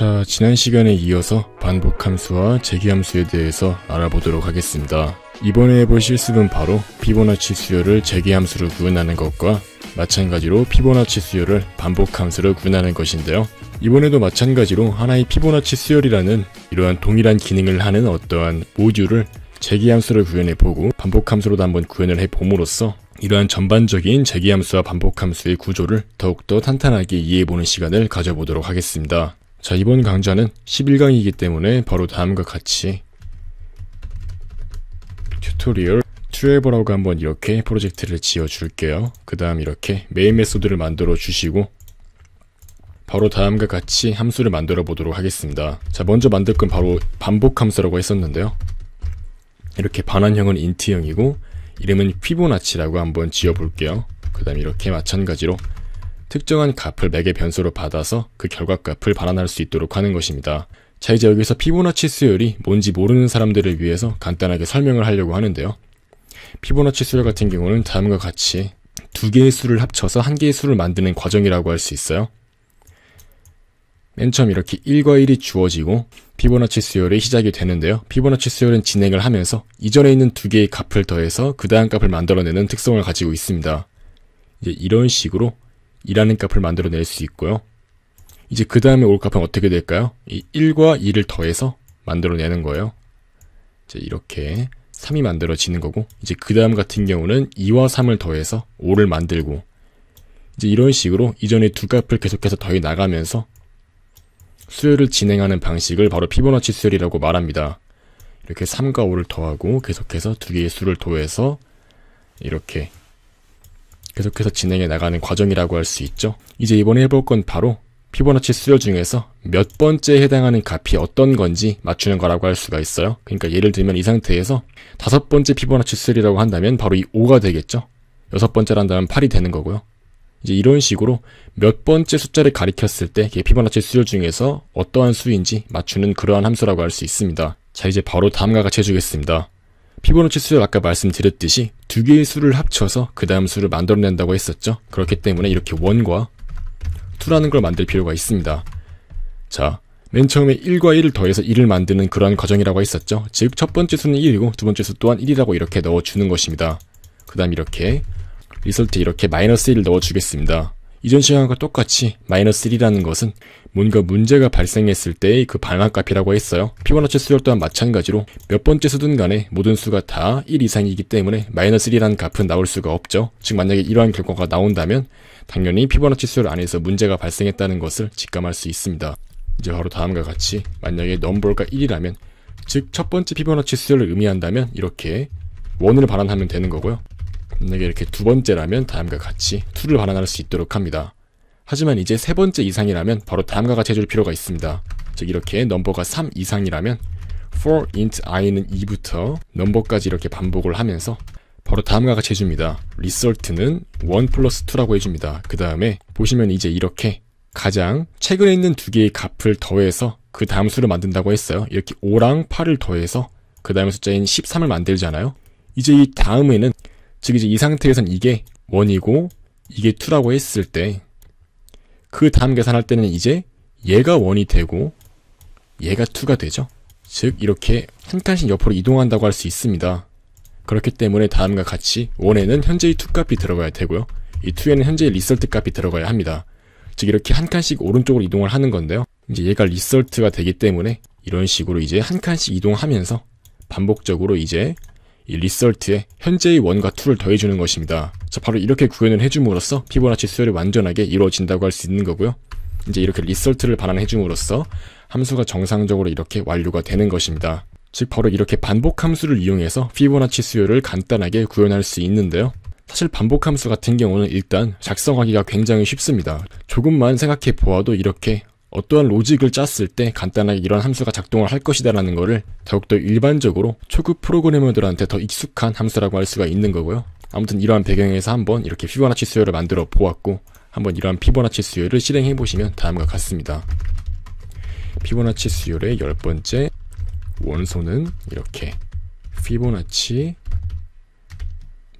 자, 지난 시간에 이어서 반복함수와 재기함수에 대해서 알아보도록 하겠습니다. 이번에 해볼 실습은 바로 피보나치 수열을 재기함수로구현하는 것과 마찬가지로 피보나치 수열을 반복함수로 구현하는 것인데요. 이번에도 마찬가지로 하나의 피보나치 수열이라는 이러한 동일한 기능을 하는 어떠한 모듈을 재기함수를 구현해보고 반복함수로도 한번 구현을 해봄으로써 이러한 전반적인 재기함수와 반복함수의 구조를 더욱더 탄탄하게 이해해보는 시간을 가져보도록 하겠습니다. 자, 이번 강좌는 11강이기 때문에 바로 다음과 같이 튜토리얼 트래버라고 한번 이렇게 프로젝트를 지어줄게요. 그 다음 이렇게 메인 메소드를 만들어 주시고 바로 다음과 같이 함수를 만들어 보도록 하겠습니다. 자, 먼저 만들 건 바로 반복 함수라고 했었는데요. 이렇게 반환형은 인트형이고 이름은 피보나치라고 한번 지어볼게요. 그 다음 이렇게 마찬가지로 특정한 값을 매개 변수로 받아서 그 결과값을 반환할수 있도록 하는 것입니다. 자 이제 여기서 피보나치 수열이 뭔지 모르는 사람들을 위해서 간단하게 설명을 하려고 하는데요. 피보나치 수열 같은 경우는 다음과 같이 두 개의 수를 합쳐서 한 개의 수를 만드는 과정이라고 할 수 있어요. 맨 처음 이렇게 1과 1이 주어지고 피보나치 수열이 시작이 되는데요. 피보나치 수열은 진행을 하면서 이전에 있는 두 개의 값을 더해서 그 다음 값을 만들어내는 특성을 가지고 있습니다. 이제 이런 식으로 2라는 값을 만들어낼 수 있고요. 이제 그 다음에 올 값은 어떻게 될까요? 이 1과 2를 더해서 만들어내는 거예요. 이제 이렇게 3이 만들어지는 거고 이제 그 다음 같은 경우는 2와 3을 더해서 5를 만들고 이제 이런 식으로 이전의 두 값을 계속해서 더해 나가면서 수열을 진행하는 방식을 바로 피보나치 수열이라고 말합니다. 이렇게 3과 5를 더하고 계속해서 두 개의 수를 더해서 이렇게 계속해서 진행해 나가는 과정이라고 할 수 있죠. 이제 이번에 해볼 건 바로 피보나치 수요 중에서 몇 번째에 해당하는 값이 어떤 건지 맞추는 거라고 할 수가 있어요. 그러니까 예를 들면 이 상태에서 다섯 번째 피보나치 3라고 한다면 바로 이 5가 되겠죠. 여섯 번째란 한다면 8이 되는 거고요. 이제 이런 식으로 몇 번째 숫자를 가리켰을 때 피보나치 수요 중에서 어떠한 수인지 맞추는 그러한 함수라고 할 수 있습니다. 자 이제 바로 다음과 같이 해주겠습니다. 피보노치 수를 아까 말씀드렸듯이 두 개의 수를 합쳐서 그 다음 수를 만들어낸다고 했었죠. 그렇기 때문에 이렇게 1과 2라는 걸 만들 필요가 있습니다. 자, 맨 처음에 1과 1을 더해서 1을 만드는 그러한 과정이라고 했었죠. 즉, 첫 번째 수는 1이고 두 번째 수 또한 1이라고 이렇게 넣어주는 것입니다. 그 다음 이렇게 리설트 이렇게 마이너스 1을 넣어주겠습니다. 이전 시간과 똑같이 마이너스 1이라는 것은 뭔가 문제가 발생했을 때의 그 반환값이라고 했어요. 피보나치 수열 또한 마찬가지로 몇 번째 수든 간에 모든 수가 다 1 이상이기 때문에 마이너스 1이라는 값은 나올 수가 없죠. 즉 만약에 이러한 결과가 나온다면 당연히 피보나치 수열 안에서 문제가 발생했다는 것을 직감할 수 있습니다. 이제 바로 다음과 같이 만약에 넘볼가 1이라면 즉 첫 번째 피보나치 수열을 의미한다면 이렇게 원을 반환하면 되는 거고요. 만약에 이렇게 두 번째라면 다음과 같이 2를 반환할 수 있도록 합니다. 하지만 이제 세 번째 이상이라면 바로 다음과 같이 해줄 필요가 있습니다. 즉 이렇게 넘버가 3 이상이라면 for int i는 2부터 넘버까지 이렇게 반복을 하면서 바로 다음과 같이 해줍니다. result는 1 플러스 2라고 해줍니다. 그 다음에 보시면 이제 이렇게 가장 최근에 있는 두 개의 값을 더해서 그 다음 수를 만든다고 했어요. 이렇게 5랑 8을 더해서 그 다음 숫자인 13을 만들잖아요. 이제 이 다음에는 즉 이제 이 상태에선 이게 원이고 이게 2라고 했을 때 그 다음 계산할 때는 이제 얘가 원이 되고 얘가 2가 되죠. 즉 이렇게 한 칸씩 옆으로 이동한다고 할 수 있습니다. 그렇기 때문에 다음과 같이 원에는 현재의 2 값이 들어가야 되고요. 이 2에는 현재의 리설트 값이 들어가야 합니다. 즉 이렇게 한 칸씩 오른쪽으로 이동을 하는 건데요. 이제 얘가 리설트가 되기 때문에 이런 식으로 이제 한 칸씩 이동하면서 반복적으로 이제 이 리설트에 현재의 1과 2를 더해주는 것입니다. 자 바로 이렇게 구현을 해줌으로써 피보나치 수열이 완전하게 이루어진다고 할 수 있는 거고요. 이제 이렇게 리설트를 반환해줌으로써 함수가 정상적으로 이렇게 완료가 되는 것입니다. 즉 바로 이렇게 반복 함수를 이용해서 피보나치 수열을 간단하게 구현할 수 있는데요. 사실 반복 함수 같은 경우는 일단 작성하기가 굉장히 쉽습니다. 조금만 생각해 보아도 이렇게 어떠한 로직을 짰을 때 간단하게 이런 함수가 작동을 할 것이다라는 것을 더욱더 일반적으로 초급 프로그래머들한테 더 익숙한 함수라고 할 수가 있는 거고요. 아무튼 이러한 배경에서 한번 이렇게 피보나치 수열을 만들어 보았고 한번 이러한 피보나치 수열을 실행해 보시면 다음과 같습니다. 피보나치 수열의 열 번째 원소는 이렇게 피보나치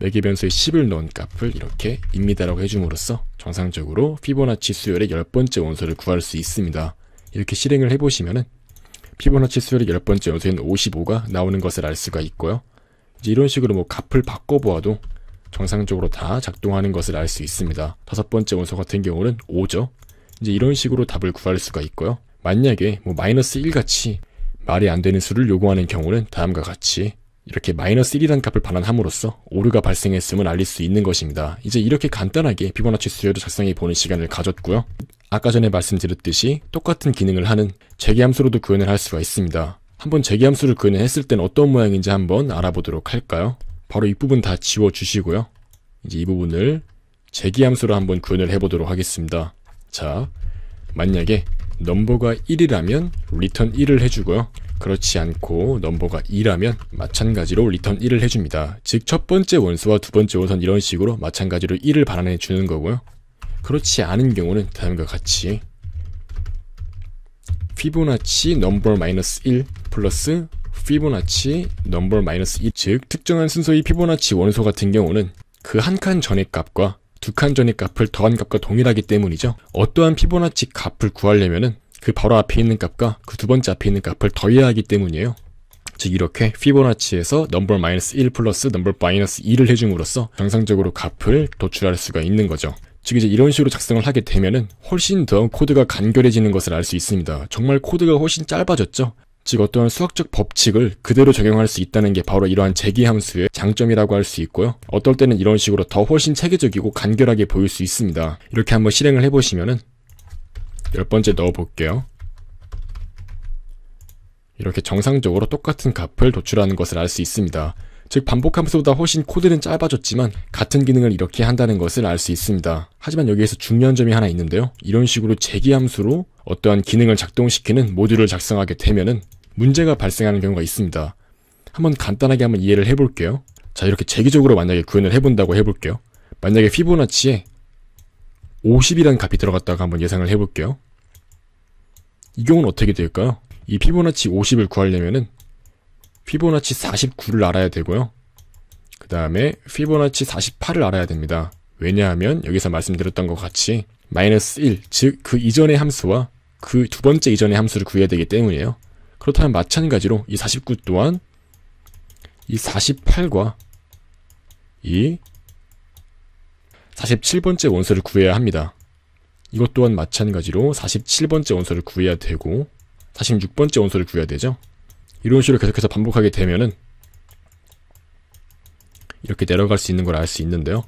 매개 변수에 10을 넣은 값을 이렇게 입니다라고 해줌으로써 정상적으로 피보나치 수열의 10번째 원소를 구할 수 있습니다. 이렇게 실행을 해보시면은 피보나치 수열의 10번째 원소인 55가 나오는 것을 알 수가 있고요. 이제 이런 식으로 뭐 값을 바꿔보아도 정상적으로 다 작동하는 것을 알 수 있습니다. 다섯 번째 원소 같은 경우는 5죠. 이제 이런 식으로 답을 구할 수가 있고요. 만약에 뭐 마이너스 1 같이 말이 안 되는 수를 요구하는 경우는 다음과 같이 이렇게 마이너스 1이라는 값을 반환함으로써 오류가 발생했음을 알릴 수 있는 것입니다. 이제 이렇게 간단하게 피보나치 수열을 작성해 보는 시간을 가졌고요. 아까 전에 말씀드렸듯이 똑같은 기능을 하는 재기함수로도 구현을 할 수가 있습니다. 한번 재기함수를 구현을 했을 땐 어떤 모양인지 한번 알아보도록 할까요? 바로 이 부분 다 지워주시고요. 이제 이 부분을 재기함수로 한번 구현을 해보도록 하겠습니다. 자, 만약에 넘버가 1이라면 리턴 1을 해주고요. 그렇지 않고 넘버가 2라면 마찬가지로 리턴 1을 해줍니다. 즉 첫 번째 원수와 두 번째 원는 이런 식으로 마찬가지로 1을 반환해 주는 거고요. 그렇지 않은 경우는 다음과 같이 피보나치 넘버 마이너스 1 플러스 피보나치 넘버 마이너스 2 즉 특정한 순서의 피보나치 원소 같은 경우는 그 한 칸 전의 값과 두 칸 전의 값을 더한 값과 동일하기 때문이죠. 어떠한 피보나치 값을 구하려면은 그 바로 앞에 있는 값과 그 두 번째 앞에 있는 값을 더해야 하기 때문이에요. 즉 이렇게 피보나치에서 넘버 마이너스 1 플러스 넘버 마이너스 2를 해줌으로써 정상적으로 값을 도출할 수가 있는 거죠. 즉 이제 이런 식으로 작성을 하게 되면은 훨씬 더 코드가 간결해지는 것을 알 수 있습니다. 정말 코드가 훨씬 짧아졌죠. 즉 어떠한 수학적 법칙을 그대로 적용할 수 있다는 게 바로 이러한 재기 함수의 장점이라고 할 수 있고요. 어떨 때는 이런 식으로 더 훨씬 체계적이고 간결하게 보일 수 있습니다. 이렇게 한번 실행을 해보시면은 열 번째 넣어볼게요. 이렇게 정상적으로 똑같은 값을 도출하는 것을 알 수 있습니다. 즉 반복함수보다 훨씬 코드는 짧아졌지만 같은 기능을 이렇게 한다는 것을 알 수 있습니다. 하지만 여기에서 중요한 점이 하나 있는데요. 이런 식으로 재기함수로 어떠한 기능을 작동시키는 모듈을 작성하게 되면은 문제가 발생하는 경우가 있습니다. 한번 간단하게 한번 이해를 해볼게요. 자 이렇게 재기적으로 만약에 구현을 해본다고 해볼게요. 만약에 피보나치에 50이라는 값이 들어갔다가 한번 예상을 해볼게요. 이 경우는 어떻게 될까요? 이 피보나치 50을 구하려면은 피보나치 49를 알아야 되고요. 그 다음에 피보나치 48을 알아야 됩니다. 왜냐하면 여기서 말씀드렸던 것 같이 마이너스 1, 즉 그 이전의 함수와 그 두 번째 이전의 함수를 구해야 되기 때문이에요. 그렇다면 마찬가지로 이 49 또한 이 48과 이 47번째 원소를 구해야 합니다. 이것 또한 마찬가지로 47번째 원소를 구해야 되고 46번째 원소를 구해야 되죠. 이런 식으로 계속해서 반복하게 되면은 이렇게 내려갈 수 있는 걸 알 수 있는데요.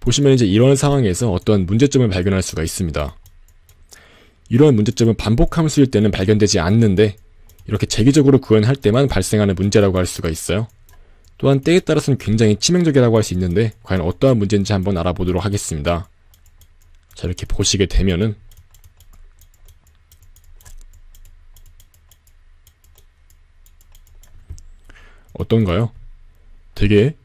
보시면 이제 이런 상황에서 어떠한 문제점을 발견할 수가 있습니다. 이러한 문제점은 반복 함수일 때는 발견되지 않는데 이렇게 재기적으로 구현할 때만 발생하는 문제라고 할 수가 있어요. 또한 때에 따라서는 굉장히 치명적이라고 할 수 있는데 과연 어떠한 문제인지 한번 알아보도록 하겠습니다. 자 이렇게 보시게 되면은 어떤가요? 되게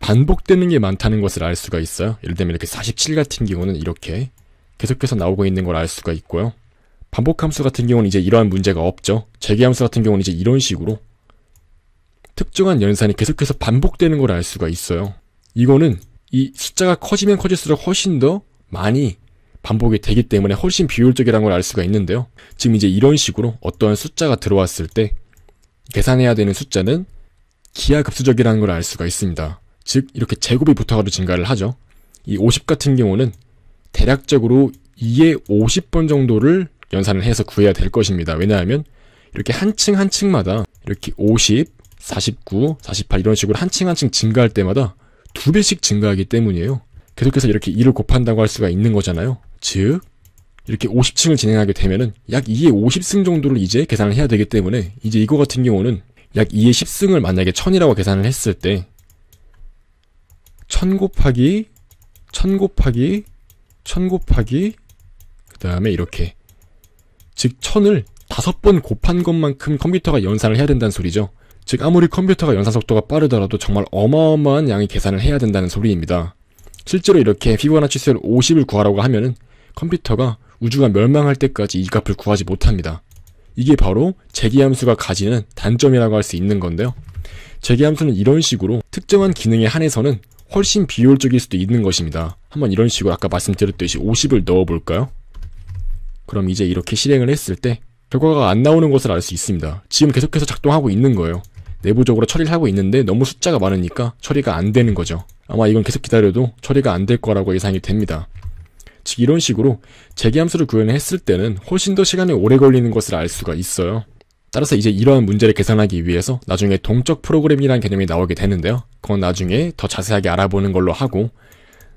반복되는 게 많다는 것을 알 수가 있어요. 예를 들면 이렇게 47 같은 경우는 이렇게 계속해서 나오고 있는 걸 알 수가 있고요. 반복 함수 같은 경우는 이제 이러한 문제가 없죠. 재개 함수 같은 경우는 이제 이런 식으로 특정한 연산이 계속해서 반복되는 걸 알 수가 있어요. 이거는 이 숫자가 커지면 커질수록 훨씬 더 많이 반복이 되기 때문에 훨씬 비효율적이라는 걸 알 수가 있는데요. 지금 이제 이런 식으로 어떠한 숫자가 들어왔을 때 계산해야 되는 숫자는 기하급수적이라는 걸 알 수가 있습니다. 즉 이렇게 제곱이 붙어가도 증가를 하죠. 이 50 같은 경우는 대략적으로 2에 50번 정도를 연산을 해서 구해야 될 것입니다. 왜냐하면 이렇게 한 층 한 층마다 이렇게 50, 49, 48 이런 식으로 한 층 한 층 증가할 때마다 두 배씩 증가하기 때문이에요. 계속해서 이렇게 2를 곱한다고 할 수가 있는 거잖아요. 즉 이렇게 50층을 진행하게 되면은 약 2의 50승 정도를 이제 계산을 해야 되기 때문에 이제 이거 같은 경우는 약 2의 10승을 만약에 1000이라고 계산을 했을 때 1000 곱하기 1000 곱하기 1000 곱하기 그 다음에 이렇게 즉 1000을 5번 곱한 것만큼 컴퓨터가 연산을 해야 된다는 소리죠. 즉 아무리 컴퓨터가 연산 속도가 빠르더라도 정말 어마어마한 양의 계산을 해야 된다는 소리입니다. 실제로 이렇게 피보나치 수열 50을 구하라고 하면은 컴퓨터가 우주가 멸망할 때까지 이 값을 구하지 못합니다. 이게 바로 재기함수가 가지는 단점이라고 할 수 있는 건데요. 재기함수는 이런 식으로 특정한 기능에 한해서는 훨씬 비효율적일 수도 있는 것입니다. 한번 이런 식으로 아까 말씀드렸듯이 50을 넣어볼까요? 그럼 이제 이렇게 실행을 했을 때 결과가 안 나오는 것을 알 수 있습니다. 지금 계속해서 작동하고 있는 거예요. 내부적으로 처리를 하고 있는데 너무 숫자가 많으니까 처리가 안 되는 거죠. 아마 이건 계속 기다려도 처리가 안 될 거라고 예상이 됩니다. 즉 이런 식으로 재계함수를 구현했을 때는 훨씬 더 시간이 오래 걸리는 것을 알 수가 있어요. 따라서 이제 이러한 문제를 계산하기 위해서 나중에 동적 프로그램이라는 개념이 나오게 되는데요. 그건 나중에 더 자세하게 알아보는 걸로 하고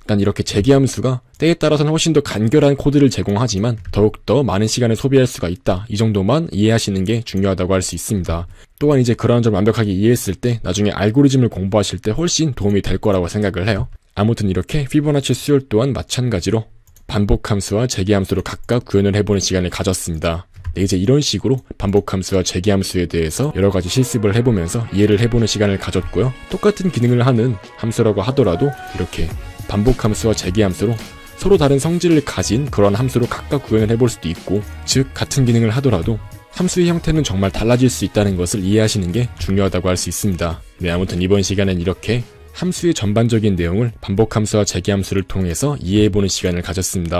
일단 이렇게 재기함수가 때에 따라서는 훨씬 더 간결한 코드를 제공하지만 더욱더 많은 시간을 소비할 수가 있다. 이 정도만 이해하시는 게 중요하다고 할 수 있습니다. 또한 이제 그런한점 완벽하게 이해했을 때 나중에 알고리즘을 공부하실 때 훨씬 도움이 될 거라고 생각을 해요. 아무튼 이렇게 피보나치 수열 또한 마찬가지로 반복함수와 재기함수로 각각 구현을 해보는 시간을 가졌습니다. 네, 이제 이런 식으로 반복함수와 재기함수에 대해서 여러 가지 실습을 해보면서 이해를 해보는 시간을 가졌고요. 똑같은 기능을 하는 함수라고 하더라도 이렇게 반복 함수와 재개 함수로 서로 다른 성질을 가진 그런 함수로 각각 구현을 해볼 수도 있고 즉 같은 기능을 하더라도 함수의 형태는 정말 달라질 수 있다는 것을 이해하시는 게 중요하다고 할 수 있습니다. 네 아무튼 이번 시간엔 이렇게 함수의 전반적인 내용을 반복 함수와 재개 함수를 통해서 이해해보는 시간을 가졌습니다.